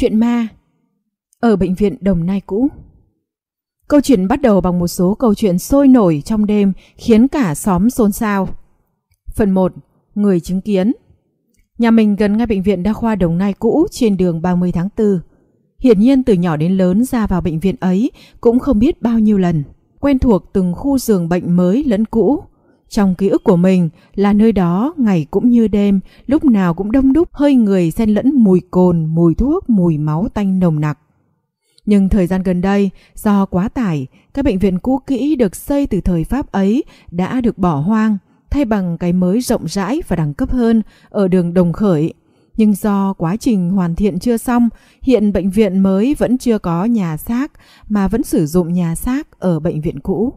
Chuyện ma Ở bệnh viện Đồng Nai cũ Câu chuyện bắt đầu bằng một số câu chuyện sôi nổi trong đêm khiến cả xóm xôn xao. Phần 1. Người chứng kiến Nhà mình gần ngay bệnh viện đa khoa Đồng Nai cũ trên đường 30 tháng 4. Hiển nhiên từ nhỏ đến lớn ra vào bệnh viện ấy cũng không biết bao nhiêu lần. Quen thuộc từng khu giường bệnh mới lẫn cũ, trong ký ức của mình là nơi đó ngày cũng như đêm, lúc nào cũng đông đúc hơi người xen lẫn mùi cồn, mùi thuốc, mùi máu tanh nồng nặc. Nhưng thời gian gần đây, do quá tải, các bệnh viện cũ kỹ được xây từ thời Pháp ấy đã được bỏ hoang, thay bằng cái mới rộng rãi và đẳng cấp hơn ở đường Đồng Khởi. Nhưng do quá trình hoàn thiện chưa xong, hiện bệnh viện mới vẫn chưa có nhà xác mà vẫn sử dụng nhà xác ở bệnh viện cũ.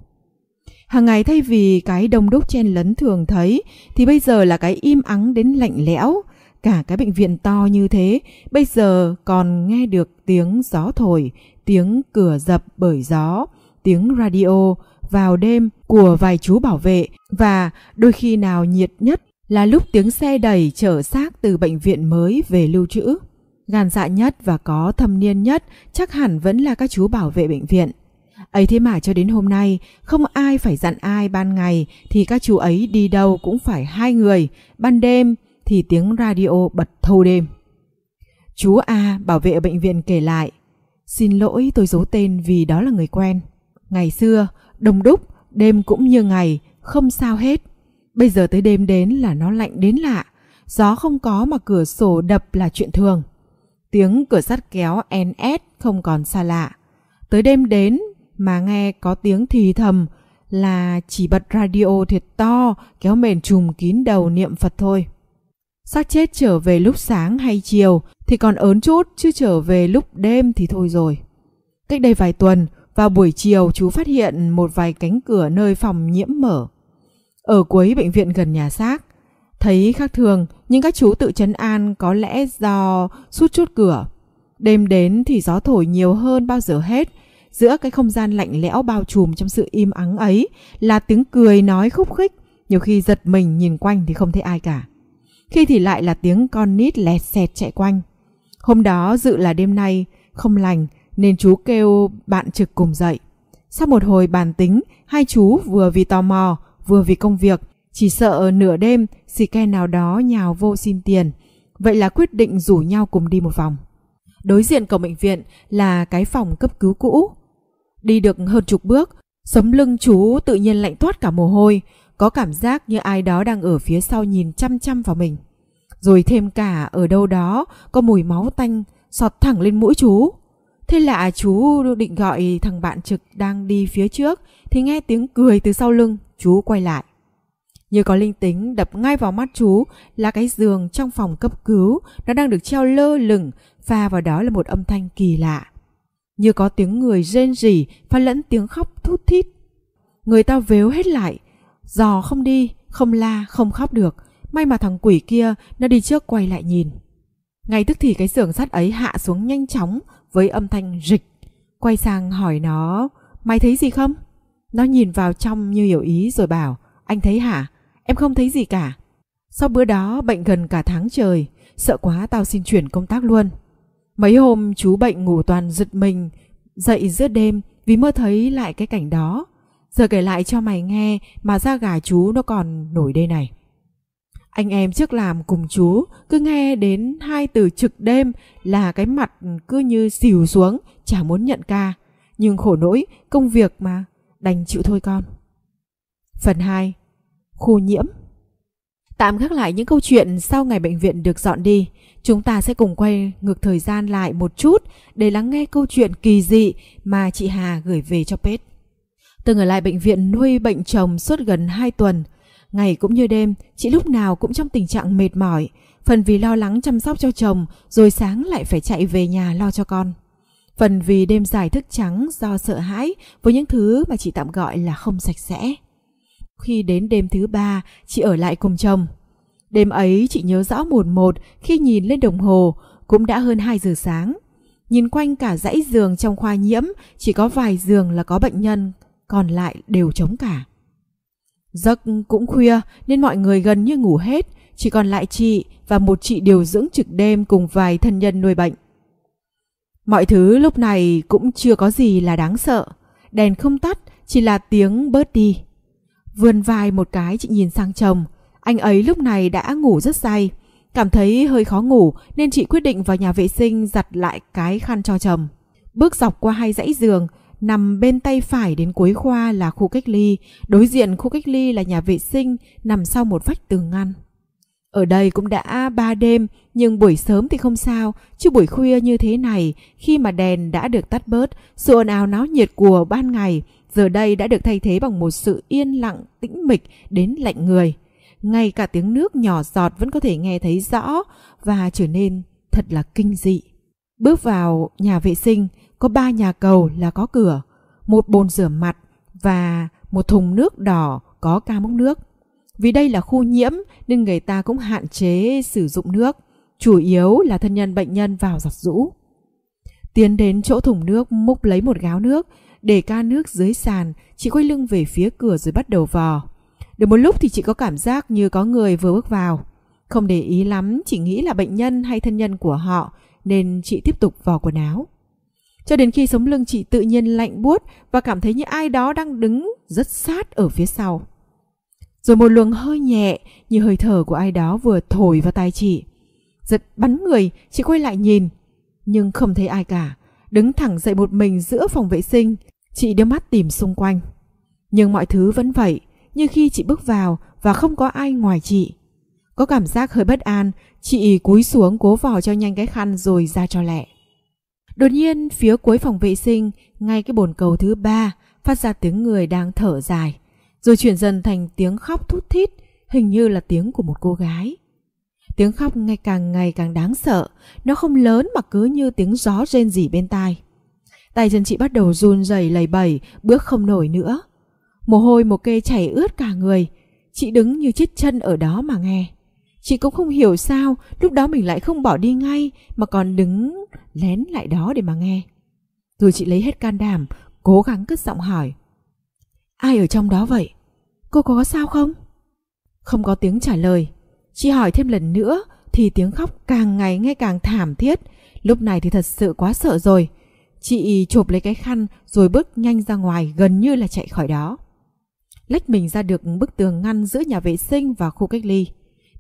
Hàng ngày thay vì cái đông đúc chen lấn thường thấy thì bây giờ là cái im ắng đến lạnh lẽo. Cả cái bệnh viện to như thế, bây giờ còn nghe được tiếng gió thổi, tiếng cửa dập bởi gió, tiếng radio vào đêm của vài chú bảo vệ và đôi khi nào nhiệt nhất là lúc tiếng xe đẩy chở xác từ bệnh viện mới về lưu trữ. Gan dạ nhất và có thâm niên nhất chắc hẳn vẫn là các chú bảo vệ bệnh viện – ấy thế mà cho đến hôm nay không ai phải dặn ai ban ngày thì các chú ấy đi đâu cũng phải hai người ban đêm thì tiếng radio bật thâu đêm chú a bảo vệ ở bệnh viện kể lại xin lỗi tôi giấu tên vì đó là người quen ngày xưa đông đúc đêm cũng như ngày không sao hết bây giờ tới đêm đến là nó lạnh đến lạ gió không có mà cửa sổ đập là chuyện thường tiếng cửa sắt kéo ns không còn xa lạ tới đêm đến mà nghe có tiếng thì thầm là chỉ bật radio thiệt to, kéo mền trùm kín đầu niệm Phật thôi. Xác chết trở về lúc sáng hay chiều thì còn ớn chút chứ trở về lúc đêm thì thôi rồi. Cách đây vài tuần, vào buổi chiều chú phát hiện một vài cánh cửa nơi phòng nhiễm mở. Ở cuối bệnh viện gần nhà xác, thấy khác thường nhưng các chú tự chấn an có lẽ do sút chút cửa. Đêm đến thì gió thổi nhiều hơn bao giờ hết giữa cái không gian lạnh lẽo bao trùm trong sự im ắng ấy là tiếng cười nói khúc khích nhiều khi giật mình nhìn quanh thì không thấy ai cả khi thì lại là tiếng con nít lẹt xẹt chạy quanh hôm đó dự là đêm nay không lành nên chú kêu bạn trực cùng dậy sau một hồi bàn tính hai chú vừa vì tò mò vừa vì công việc chỉ sợ nửa đêm xì ke nào đó nhào vô xin tiền vậy là quyết định rủ nhau cùng đi một vòng đối diện cổng bệnh viện là cái phòng cấp cứu cũ Đi được hơn chục bước, sống lưng chú tự nhiên lạnh toát cả mồ hôi, có cảm giác như ai đó đang ở phía sau nhìn chăm chăm vào mình. Rồi thêm cả ở đâu đó có mùi máu tanh sọt thẳng lên mũi chú. Thế là chú định gọi thằng bạn trực đang đi phía trước thì nghe tiếng cười từ sau lưng, chú quay lại. Như có linh tính đập ngay vào mắt chú là cái giường trong phòng cấp cứu nó đang được treo lơ lửng, pha vào đó là một âm thanh kỳ lạ như có tiếng người rên rỉ và lẫn tiếng khóc thút thít. Người ta véo hết lại, dò không đi, không la, không khóc được. May mà thằng quỷ kia nó đi trước quay lại nhìn. Ngay tức thì cái xưởng sắt ấy hạ xuống nhanh chóng với âm thanh rịch. Quay sang hỏi nó, mày thấy gì không? Nó nhìn vào trong như hiểu ý rồi bảo, anh thấy hả? Em không thấy gì cả. Sau bữa đó bệnh gần cả tháng trời, sợ quá tao xin chuyển công tác luôn. Mấy hôm chú bệnh ngủ toàn giật mình, dậy giữa đêm vì mơ thấy lại cái cảnh đó. Giờ kể lại cho mày nghe mà da gà chú nó còn nổi đây này. Anh em trước làm cùng chú cứ nghe đến hai từ trực đêm là cái mặt cứ như xỉu xuống, chả muốn nhận ca. Nhưng khổ nỗi, công việc mà, đành chịu thôi con. Phần 2. Khu nhiễm Tạm gác lại những câu chuyện sau ngày bệnh viện được dọn đi, chúng ta sẽ cùng quay ngược thời gian lại một chút để lắng nghe câu chuyện kỳ dị mà chị Hà gửi về cho Pết. Từng ở lại bệnh viện nuôi bệnh chồng suốt gần 2 tuần, ngày cũng như đêm, chị lúc nào cũng trong tình trạng mệt mỏi, phần vì lo lắng chăm sóc cho chồng, rồi sáng lại phải chạy về nhà lo cho con. Phần vì đêm dài thức trắng do sợ hãi với những thứ mà chị tạm gọi là không sạch sẽ. Khi đến đêm thứ ba, chị ở lại cùng chồng. Đêm ấy chị nhớ rõ một một khi nhìn lên đồng hồ, cũng đã hơn 2 giờ sáng. Nhìn quanh cả dãy giường trong khoa nhiễm, chỉ có vài giường là có bệnh nhân, còn lại đều trống cả. Giấc cũng khuya nên mọi người gần như ngủ hết, chỉ còn lại chị và một chị điều dưỡng trực đêm cùng vài thân nhân nuôi bệnh. Mọi thứ lúc này cũng chưa có gì là đáng sợ. Đèn không tắt, chỉ là tiếng bớt đi. Vươn vai một cái chị nhìn sang chồng. Anh ấy lúc này đã ngủ rất say. Cảm thấy hơi khó ngủ nên chị quyết định vào nhà vệ sinh giặt lại cái khăn cho chồng. Bước dọc qua hai dãy giường, nằm bên tay phải đến cuối khoa là khu cách ly, đối diện khu cách ly là nhà vệ sinh nằm sau một vách tường ngăn. Ở đây cũng đã ba đêm, nhưng buổi sớm thì không sao, chứ buổi khuya như thế này, khi mà đèn đã được tắt bớt, sự ồn ào náo nhiệt của ban ngày giờ đây đã được thay thế bằng một sự yên lặng, tĩnh mịch đến lạnh người. Ngay cả tiếng nước nhỏ giọt vẫn có thể nghe thấy rõ và trở nên thật là kinh dị. Bước vào nhà vệ sinh, có ba nhà cầu là có cửa, một bồn rửa mặt và một thùng nước đỏ có ca mốc nước. Vì đây là khu nhiễm nên người ta cũng hạn chế sử dụng nước, chủ yếu là thân nhân bệnh nhân vào giặt rũ. Tiến đến chỗ thùng nước múc lấy một gáo nước để ca nước dưới sàn, chị quay lưng về phía cửa rồi bắt đầu vò. Được một lúc thì chị có cảm giác như có người vừa bước vào. Không để ý lắm, chị nghĩ là bệnh nhân hay thân nhân của họ, nên chị tiếp tục vò quần áo. Cho đến khi sống lưng chị tự nhiên lạnh buốt và cảm thấy như ai đó đang đứng rất sát ở phía sau. Rồi một luồng hơi nhẹ như hơi thở của ai đó vừa thổi vào tai chị. Giật bắn người, chị quay lại nhìn, nhưng không thấy ai cả. Đứng thẳng dậy một mình giữa phòng vệ sinh, Chị đưa mắt tìm xung quanh. Nhưng mọi thứ vẫn vậy, như khi chị bước vào và không có ai ngoài chị. Có cảm giác hơi bất an, chị cúi xuống cố vò cho nhanh cái khăn rồi ra cho lẹ. Đột nhiên phía cuối phòng vệ sinh, ngay cái bồn cầu thứ ba phát ra tiếng người đang thở dài, rồi chuyển dần thành tiếng khóc thút thít, hình như là tiếng của một cô gái. Tiếng khóc ngày càng ngày càng đáng sợ, nó không lớn mà cứ như tiếng gió rên rỉ bên tai. Tay chân chị bắt đầu run rẩy lầy bẩy, bước không nổi nữa. Mồ hôi một kê chảy ướt cả người. Chị đứng như chết chân ở đó mà nghe. Chị cũng không hiểu sao lúc đó mình lại không bỏ đi ngay mà còn đứng lén lại đó để mà nghe. Rồi chị lấy hết can đảm, cố gắng cất giọng hỏi. Ai ở trong đó vậy? Cô có sao không? Không có tiếng trả lời. Chị hỏi thêm lần nữa thì tiếng khóc càng ngày nghe càng thảm thiết. Lúc này thì thật sự quá sợ rồi. Chị chộp lấy cái khăn rồi bước nhanh ra ngoài gần như là chạy khỏi đó. Lách mình ra được bức tường ngăn giữa nhà vệ sinh và khu cách ly.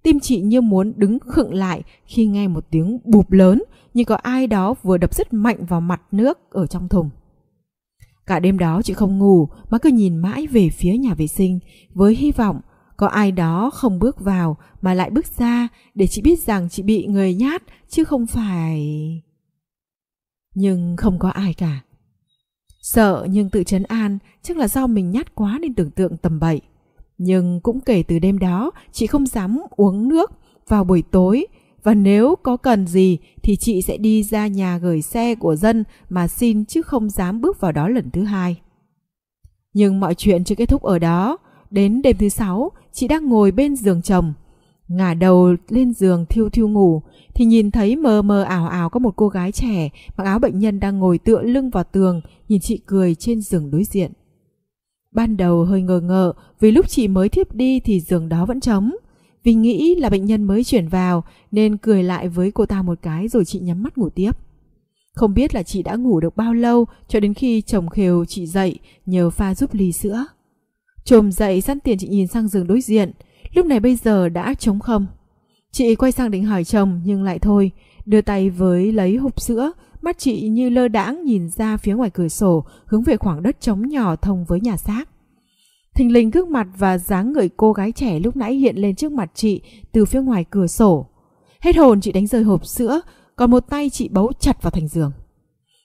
Tim chị như muốn đứng khựng lại khi nghe một tiếng bụp lớn như có ai đó vừa đập rất mạnh vào mặt nước ở trong thùng. Cả đêm đó chị không ngủ mà cứ nhìn mãi về phía nhà vệ sinh với hy vọng có ai đó không bước vào mà lại bước ra để chị biết rằng chị bị người nhát chứ không phải nhưng không có ai cả. Sợ nhưng tự chấn an chắc là do mình nhát quá nên tưởng tượng tầm bậy. Nhưng cũng kể từ đêm đó chị không dám uống nước vào buổi tối và nếu có cần gì thì chị sẽ đi ra nhà gửi xe của dân mà xin chứ không dám bước vào đó lần thứ hai. Nhưng mọi chuyện chưa kết thúc ở đó. Đến đêm thứ sáu, chị đang ngồi bên giường chồng ngả đầu lên giường thiêu thiêu ngủ thì nhìn thấy mờ mờ ảo ảo có một cô gái trẻ mặc áo bệnh nhân đang ngồi tựa lưng vào tường nhìn chị cười trên giường đối diện. Ban đầu hơi ngờ ngợ vì lúc chị mới thiếp đi thì giường đó vẫn trống. Vì nghĩ là bệnh nhân mới chuyển vào nên cười lại với cô ta một cái rồi chị nhắm mắt ngủ tiếp. Không biết là chị đã ngủ được bao lâu cho đến khi chồng khều chị dậy nhờ pha giúp ly sữa. Trồm dậy săn tiền chị nhìn sang giường đối diện – lúc này bây giờ đã trống không. Chị quay sang định hỏi chồng nhưng lại thôi, đưa tay với lấy hộp sữa, mắt chị như lơ đãng nhìn ra phía ngoài cửa sổ, hướng về khoảng đất trống nhỏ thông với nhà xác. Thình lình gương mặt và dáng người cô gái trẻ lúc nãy hiện lên trước mặt chị từ phía ngoài cửa sổ. Hết hồn chị đánh rơi hộp sữa, còn một tay chị bấu chặt vào thành giường.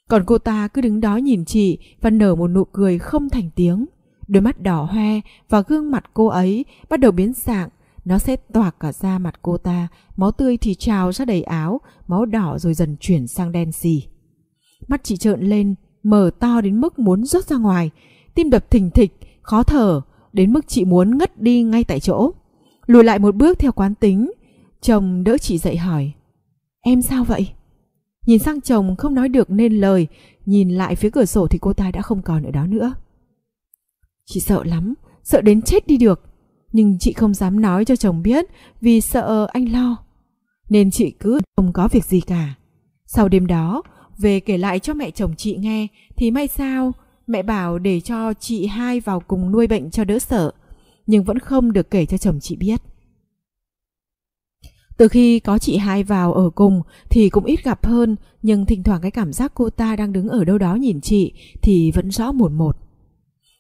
Còn cô ta cứ đứng đó nhìn chị và nở một nụ cười không thành tiếng. Đôi mắt đỏ hoe và gương mặt cô ấy bắt đầu biến dạng. Nó sẽ toạc cả da mặt cô ta, máu tươi thì trào ra đầy áo, máu đỏ rồi dần chuyển sang đen xì. Mắt chị trợn lên, mở to đến mức muốn rớt ra ngoài, tim đập thình thịch, khó thở, đến mức chị muốn ngất đi ngay tại chỗ. Lùi lại một bước theo quán tính, chồng đỡ chị dậy hỏi. Em sao vậy? Nhìn sang chồng không nói được nên lời, nhìn lại phía cửa sổ thì cô ta đã không còn ở đó nữa. Chị sợ lắm, sợ đến chết đi được. Nhưng chị không dám nói cho chồng biết vì sợ anh lo. Nên chị cứ không có việc gì cả. Sau đêm đó, về kể lại cho mẹ chồng chị nghe thì may sao mẹ bảo để cho chị hai vào cùng nuôi bệnh cho đỡ sợ, nhưng vẫn không được kể cho chồng chị biết. Từ khi có chị hai vào ở cùng thì cũng ít gặp hơn, nhưng thỉnh thoảng cái cảm giác cô ta đang đứng ở đâu đó nhìn chị thì vẫn rõ một một.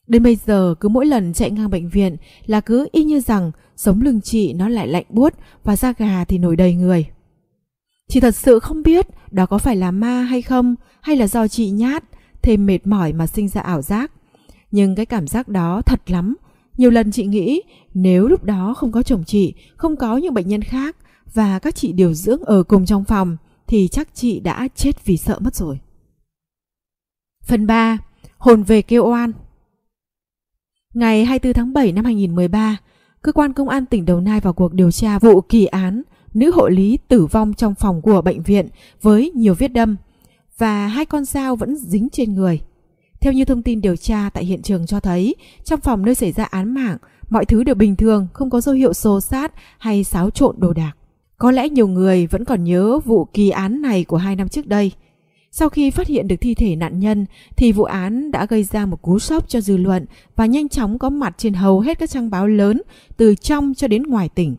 Đến bây giờ cứ mỗi lần chạy ngang bệnh viện là cứ y như rằng sống lưng chị nó lại lạnh buốt và da gà thì nổi đầy người. Chị thật sự không biết đó có phải là ma hay không hay là do chị nhát, thêm mệt mỏi mà sinh ra ảo giác. Nhưng cái cảm giác đó thật lắm. Nhiều lần chị nghĩ nếu lúc đó không có chồng chị, không có những bệnh nhân khác và các chị điều dưỡng ở cùng trong phòng thì chắc chị đã chết vì sợ mất rồi. Phần 3. Hồn về kêu oan Ngày 24 tháng 7 năm 2013, cơ quan công an tỉnh Đồng Nai vào cuộc điều tra vụ kỳ án nữ hộ lý tử vong trong phòng của bệnh viện với nhiều vết đâm và hai con dao vẫn dính trên người. Theo như thông tin điều tra tại hiện trường cho thấy, trong phòng nơi xảy ra án mạng, mọi thứ đều bình thường, không có dấu hiệu xô sát hay xáo trộn đồ đạc. Có lẽ nhiều người vẫn còn nhớ vụ kỳ án này của hai năm trước đây – sau khi phát hiện được thi thể nạn nhân thì vụ án đã gây ra một cú sốc cho dư luận và nhanh chóng có mặt trên hầu hết các trang báo lớn từ trong cho đến ngoài tỉnh.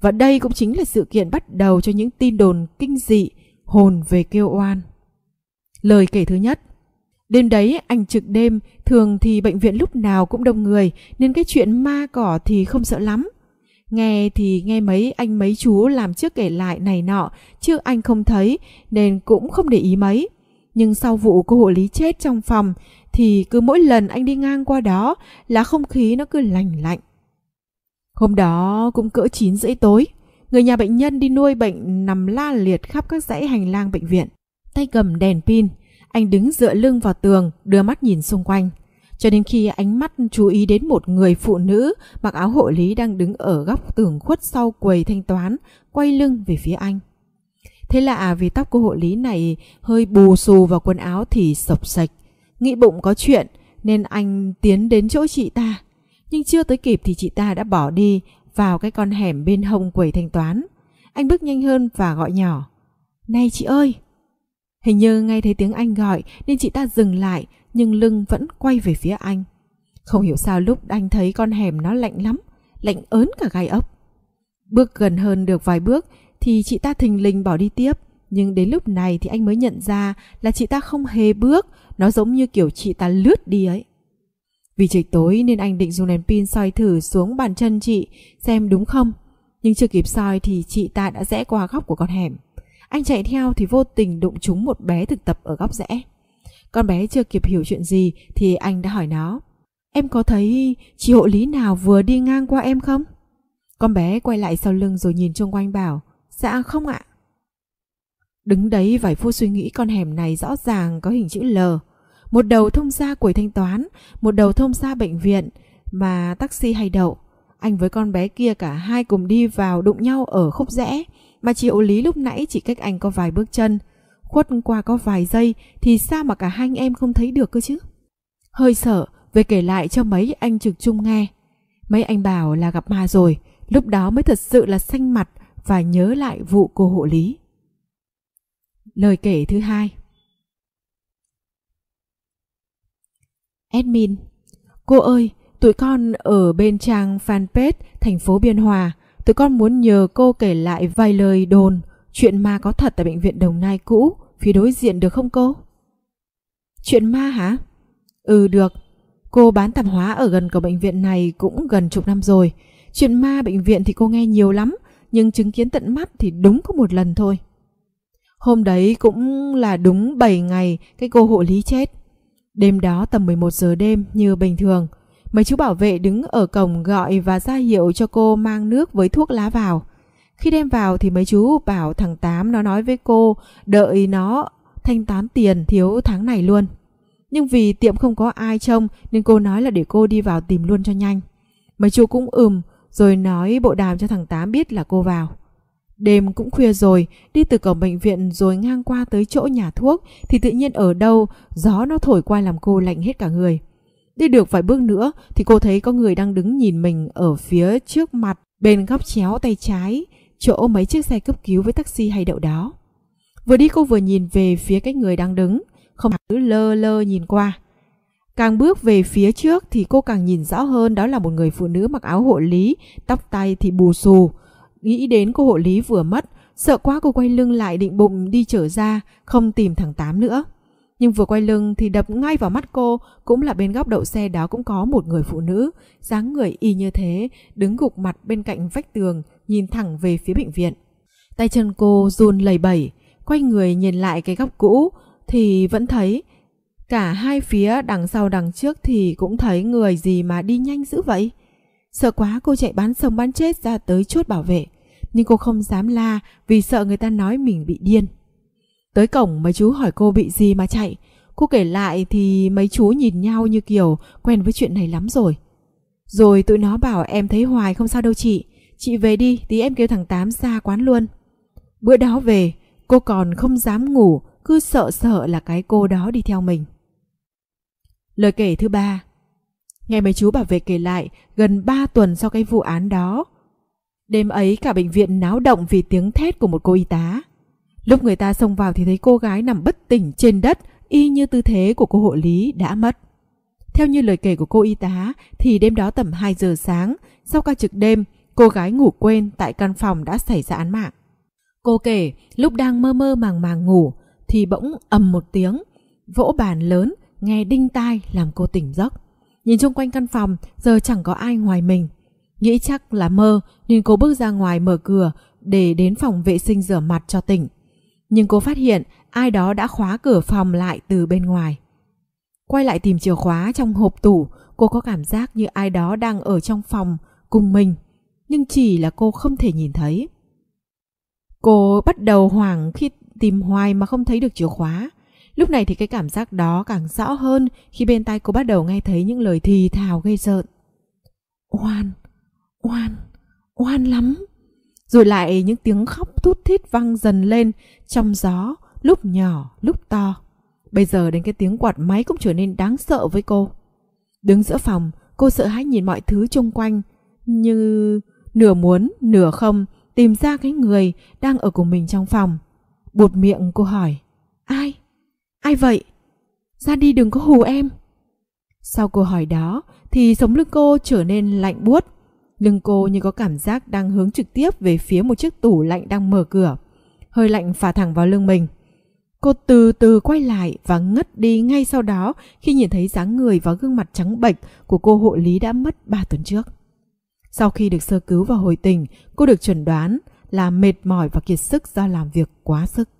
Và đây cũng chính là sự kiện bắt đầu cho những tin đồn kinh dị hồn về kêu oan. Lời kể thứ nhất Đêm đấy anh trực đêm, thường thì bệnh viện lúc nào cũng đông người nên cái chuyện ma cỏ thì không sợ lắm. Nghe thì nghe mấy anh mấy chú làm trước kể lại này nọ, chứ anh không thấy nên cũng không để ý mấy. Nhưng sau vụ cô hộ lý chết trong phòng thì cứ mỗi lần anh đi ngang qua đó là không khí nó cứ lành lạnh. Hôm đó cũng cỡ 9 rưỡi tối, người nhà bệnh nhân đi nuôi bệnh nằm la liệt khắp các dãy hành lang bệnh viện. Tay cầm đèn pin, anh đứng dựa lưng vào tường, đưa mắt nhìn xung quanh cho đến khi ánh mắt chú ý đến một người phụ nữ mặc áo hộ lý đang đứng ở góc tường khuất sau quầy thanh toán, quay lưng về phía anh. Thế là vì tóc của hộ lý này hơi bù xù vào quần áo thì sập sạch. Nghĩ bụng có chuyện nên anh tiến đến chỗ chị ta. Nhưng chưa tới kịp thì chị ta đã bỏ đi vào cái con hẻm bên hông quầy thanh toán. Anh bước nhanh hơn và gọi nhỏ. Này chị ơi! Hình như nghe thấy tiếng anh gọi nên chị ta dừng lại nhưng lưng vẫn quay về phía anh. Không hiểu sao lúc anh thấy con hẻm nó lạnh lắm, lạnh ớn cả gai ốc. Bước gần hơn được vài bước thì chị ta thình lình bỏ đi tiếp, nhưng đến lúc này thì anh mới nhận ra là chị ta không hề bước, nó giống như kiểu chị ta lướt đi ấy. Vì trời tối nên anh định dùng đèn pin soi thử xuống bàn chân chị xem đúng không. Nhưng chưa kịp soi thì chị ta đã rẽ qua góc của con hẻm. Anh chạy theo thì vô tình đụng trúng một bé thực tập ở góc rẽ. Con bé chưa kịp hiểu chuyện gì thì anh đã hỏi nó. Em có thấy chị hộ lý nào vừa đi ngang qua em không? Con bé quay lại sau lưng rồi nhìn xung quanh bảo. Dạ không ạ. Đứng đấy vài phút suy nghĩ con hẻm này rõ ràng có hình chữ L. Một đầu thông ra quầy thanh toán, một đầu thông ra bệnh viện mà taxi hay đậu. Anh với con bé kia cả hai cùng đi vào đụng nhau ở khúc rẽ mà chị hộ lý lúc nãy chỉ cách anh có vài bước chân khuất qua có vài giây thì sao mà cả hai anh em không thấy được cơ chứ? Hơi sợ, về kể lại cho mấy anh trực chung nghe. Mấy anh bảo là gặp ma rồi, lúc đó mới thật sự là xanh mặt và nhớ lại vụ cô hộ lý. Lời kể thứ hai Admin Cô ơi, tụi con ở bên trang fanpage thành phố Biên Hòa, tụi con muốn nhờ cô kể lại vài lời đồn chuyện ma có thật tại bệnh viện Đồng Nai cũ, phía đối diện được không cô? Chuyện ma hả? Ừ được, cô bán tạp hóa ở gần cổ bệnh viện này cũng gần chục năm rồi. Chuyện ma bệnh viện thì cô nghe nhiều lắm, nhưng chứng kiến tận mắt thì đúng có một lần thôi. Hôm đấy cũng là đúng 7 ngày cái cô hộ lý chết. Đêm đó tầm 11 giờ đêm như bình thường, mấy chú bảo vệ đứng ở cổng gọi và ra hiệu cho cô mang nước với thuốc lá vào. Khi đem vào thì mấy chú bảo thằng Tám nó nói với cô đợi nó thanh toán tiền thiếu tháng này luôn. Nhưng vì tiệm không có ai trông nên cô nói là để cô đi vào tìm luôn cho nhanh. Mấy chú cũng ừm rồi nói bộ đàm cho thằng Tám biết là cô vào. Đêm cũng khuya rồi, đi từ cổng bệnh viện rồi ngang qua tới chỗ nhà thuốc thì tự nhiên ở đâu gió nó thổi qua làm cô lạnh hết cả người. Đi được vài bước nữa thì cô thấy có người đang đứng nhìn mình ở phía trước mặt bên góc chéo tay trái chỗ mấy chiếc xe cấp cứu với taxi hay đậu đó. Vừa đi cô vừa nhìn về phía cái người đang đứng, không cứ lơ lơ nhìn qua. Càng bước về phía trước thì cô càng nhìn rõ hơn đó là một người phụ nữ mặc áo hộ lý, tóc tay thì bù xù. Nghĩ đến cô hộ lý vừa mất, sợ quá cô quay lưng lại định bụng đi trở ra, không tìm thằng Tám nữa. Nhưng vừa quay lưng thì đập ngay vào mắt cô, cũng là bên góc đậu xe đó cũng có một người phụ nữ, dáng người y như thế, đứng gục mặt bên cạnh vách tường, nhìn thẳng về phía bệnh viện. Tay chân cô run lẩy bẩy, quay người nhìn lại cái góc cũ thì vẫn thấy cả hai phía đằng sau đằng trước thì cũng thấy người gì mà đi nhanh dữ vậy. Sợ quá cô chạy bán sống bán chết ra tới chốt bảo vệ, nhưng cô không dám la vì sợ người ta nói mình bị điên. Tới cổng mấy chú hỏi cô bị gì mà chạy. Cô kể lại thì mấy chú nhìn nhau như kiểu quen với chuyện này lắm rồi. Rồi tụi nó bảo em thấy hoài không sao đâu chị. Chị về đi, tí em kêu thằng Tám ra quán luôn. Bữa đó về, cô còn không dám ngủ, cứ sợ sợ là cái cô đó đi theo mình. Lời kể thứ ba Nghe mấy chú bảo vệ kể lại gần 3 tuần sau cái vụ án đó. Đêm ấy cả bệnh viện náo động vì tiếng thét của một cô y tá. Lúc người ta xông vào thì thấy cô gái nằm bất tỉnh trên đất, y như tư thế của cô hộ lý đã mất. Theo như lời kể của cô y tá, thì đêm đó tầm 2 giờ sáng, sau ca trực đêm, cô gái ngủ quên tại căn phòng đã xảy ra án mạng. Cô kể, lúc đang mơ mơ màng màng ngủ, thì bỗng ầm một tiếng, vỗ bàn lớn, nghe đinh tai làm cô tỉnh giấc. Nhìn xung quanh căn phòng, giờ chẳng có ai ngoài mình. Nghĩ chắc là mơ, nên cô bước ra ngoài mở cửa để đến phòng vệ sinh rửa mặt cho tỉnh nhưng cô phát hiện ai đó đã khóa cửa phòng lại từ bên ngoài. Quay lại tìm chìa khóa trong hộp tủ, cô có cảm giác như ai đó đang ở trong phòng cùng mình, nhưng chỉ là cô không thể nhìn thấy. Cô bắt đầu hoảng khi tìm hoài mà không thấy được chìa khóa. Lúc này thì cái cảm giác đó càng rõ hơn khi bên tai cô bắt đầu nghe thấy những lời thì thào gây rợn. Oan, oan, oan lắm rồi lại những tiếng khóc thút thít vang dần lên trong gió, lúc nhỏ, lúc to. Bây giờ đến cái tiếng quạt máy cũng trở nên đáng sợ với cô. Đứng giữa phòng, cô sợ hãi nhìn mọi thứ xung quanh, như nửa muốn, nửa không, tìm ra cái người đang ở cùng mình trong phòng. Buột miệng cô hỏi, ai? Ai vậy? Ra đi đừng có hù em. Sau câu hỏi đó thì sống lưng cô trở nên lạnh buốt Lưng cô như có cảm giác đang hướng trực tiếp về phía một chiếc tủ lạnh đang mở cửa. Hơi lạnh phả thẳng vào lưng mình. Cô từ từ quay lại và ngất đi ngay sau đó khi nhìn thấy dáng người và gương mặt trắng bệch của cô hộ lý đã mất ba tuần trước. Sau khi được sơ cứu và hồi tình, cô được chuẩn đoán là mệt mỏi và kiệt sức do làm việc quá sức.